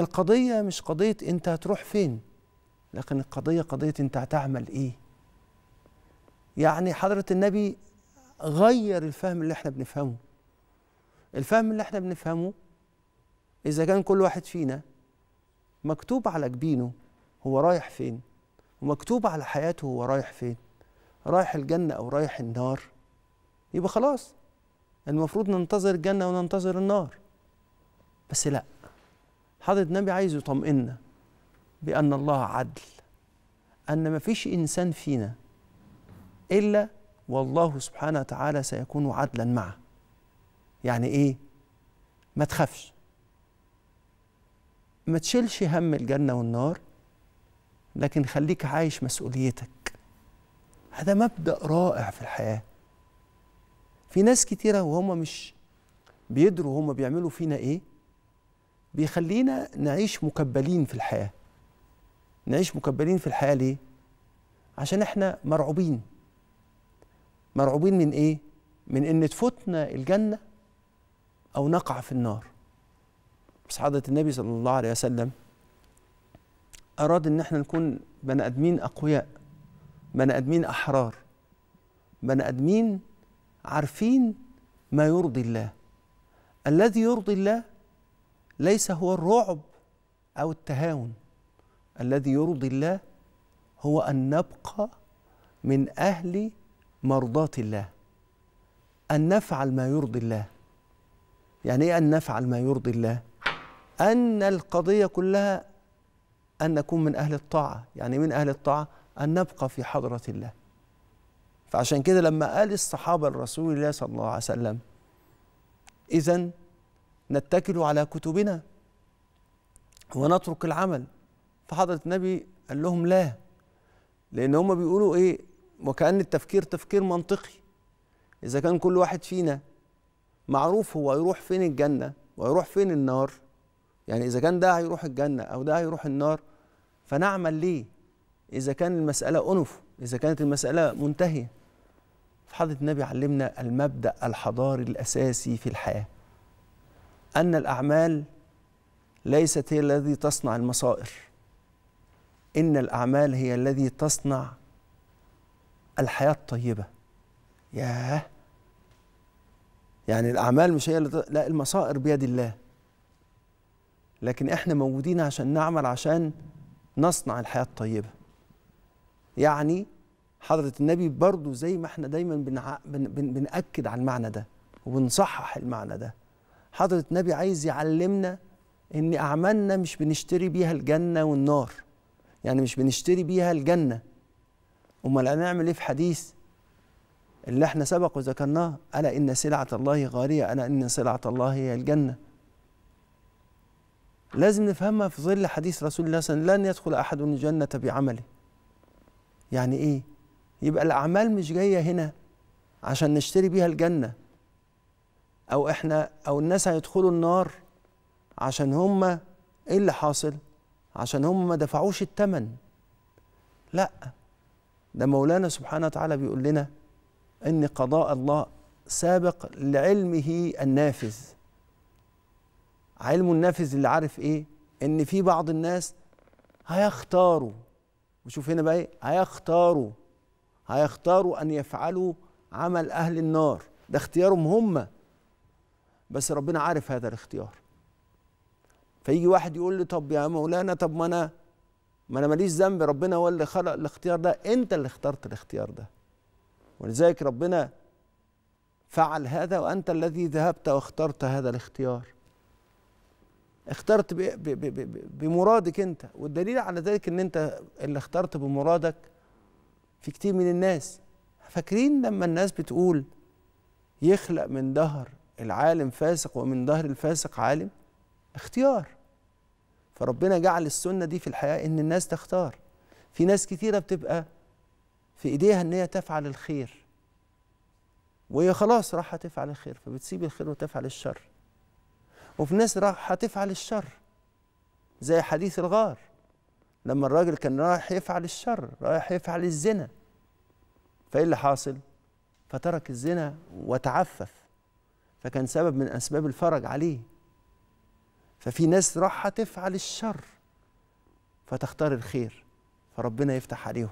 القضية مش قضية أنت هتروح فين لكن القضية قضية أنت هتعمل إيه يعني حضرة النبي غير الفهم اللي احنا بنفهمه الفهم اللي احنا بنفهمه إذا كان كل واحد فينا مكتوب على جبينه هو رايح فين ومكتوب على حياته هو رايح فين رايح الجنة أو رايح النار يبقى خلاص المفروض ننتظر الجنة وننتظر النار بس لأ حضرة النبي عايز يطمئنا بأن الله عدل أن ما فيش إنسان فينا إلا والله سبحانه وتعالى سيكون عدلا معه يعني إيه ما تخافش ما تشيلش هم الجنة والنار لكن خليك عايش مسؤوليتك هذا مبدأ رائع في الحياة في ناس كتيرة وهم مش بيدروا هم بيعملوا فينا إيه بيخلينا نعيش مكبلين في الحياه نعيش مكبلين في الحياه ليه عشان احنا مرعوبين مرعوبين من ايه من ان تفوتنا الجنه او نقع في النار بس حضره النبي صلى الله عليه وسلم اراد ان احنا نكون بني ادمين اقوياء بني ادمين احرار بني ادمين عارفين ما يرضي الله الذي يرضي الله ليس هو الرعب او التهاون الذي يرضي الله هو ان نبقى من اهل مرضاه الله ان نفعل ما يرضي الله يعني ايه ان نفعل ما يرضي الله ان القضيه كلها ان نكون من اهل الطاعه يعني من اهل الطاعه ان نبقى في حضره الله فعشان كده لما قال الصحابه لرسول الله صلى الله عليه وسلم اذا نتكل على كتبنا ونترك العمل فحضرة النبي قال لهم لا لأن هم بيقولوا إيه وكأن التفكير تفكير منطقي إذا كان كل واحد فينا معروف هو يروح فين الجنة ويروح فين النار يعني إذا كان ده هيروح الجنة أو ده هيروح النار فنعمل ليه إذا كان المسألة أنف إذا كانت المسألة منتهية فحضرة النبي علمنا المبدأ الحضاري الأساسي في الحياة أن الأعمال ليست هي الذي تصنع المصائر إن الأعمال هي الذي تصنع الحياة الطيبة ياه يعني الأعمال مش هي اللي لا المصائر بيد الله لكن احنا موجودين عشان نعمل عشان نصنع الحياة الطيبة يعني حضرة النبي برضو زي ما احنا دايما بنأكد على المعنى ده وبنصحح المعنى ده حضرة النبي عايز يعلمنا إن أعمالنا مش بنشتري بيها الجنة والنار يعني مش بنشتري بيها الجنة أمال هنعمل إيه في حديث اللي احنا سبق وذكرناه ألا إن سلعة الله غالية ألا إن سلعة الله هي الجنة لازم نفهمها في ظل حديث رسول الله صلى الله عليه وسلم لن يدخل أحد الجنة بعمله يعني إيه؟ يبقى الأعمال مش جاية هنا عشان نشتري بيها الجنة او احنا او الناس هيدخلوا النار عشان هم ايه اللي حاصل عشان هم ما دفعوش الثمن لا ده مولانا سبحانه وتعالى بيقول لنا ان قضاء الله سابق لعلمه النافذ علمه النافذ اللي عارف ايه ان في بعض الناس هيختاروا وشوف هنا بقى ايه هيختاروا هيختاروا ان يفعلوا عمل اهل النار ده اختيارهم هم بس ربنا عارف هذا الاختيار فيجي واحد يقول لي طب يا مولانا طب ما انا ما انا ماليش ذنب ربنا هو اللي خلق الاختيار ده انت اللي اخترت الاختيار ده ولذلك ربنا فعل هذا وانت الذي ذهبت واخترت هذا الاختيار اخترت بمرادك انت والدليل على ذلك ان انت اللي اخترت بمرادك في كتير من الناس فاكرين لما الناس بتقول يخلق من دهر العالم فاسق ومن ظهر الفاسق عالم اختيار فربنا جعل السنة دي في الحياة إن الناس تختار في ناس كثيرة بتبقى في إيديها إن هي تفعل الخير وهي خلاص راح تفعل الخير فبتسيب الخير وتفعل الشر وفي ناس راح تفعل الشر زي حديث الغار لما الراجل كان رايح يفعل الشر رايح يفعل الزنا فإيه اللي حاصل؟ فترك الزنا وتعفف فكان سبب من اسباب الفرج عليه ففي ناس راح تفعل الشر فتختار الخير فربنا يفتح عليهم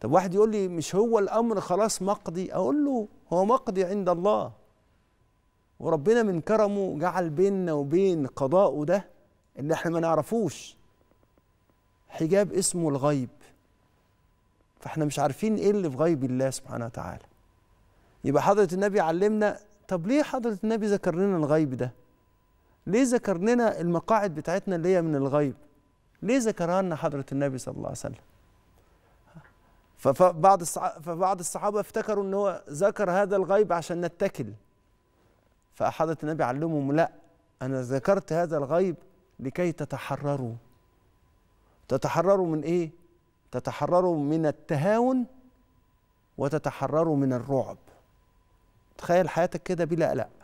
طب واحد يقول لي مش هو الامر خلاص مقضي اقول له هو مقضي عند الله وربنا من كرمه جعل بيننا وبين قضاءه ده اللي احنا ما نعرفوش حجاب اسمه الغيب فاحنا مش عارفين ايه اللي في غيب الله سبحانه وتعالى يبقى حضرة النبي علمنا طب ليه حضرة النبي ذكر لنا الغيب ده ليه ذكر لنا المقاعد بتاعتنا اللي هي من الغيب ليه ذكرها لنا حضرة النبي صلى الله عليه وسلم فبعض فبعض الصحابة افتكروا ان هو ذكر هذا الغيب عشان نتكل فحضرة النبي علمهم لا أنا ذكرت هذا الغيب لكي تتحرروا تتحرروا من إيه؟ تتحرروا من التهاون وتتحرروا من الرعب تخيل حياتك كده بلا قلق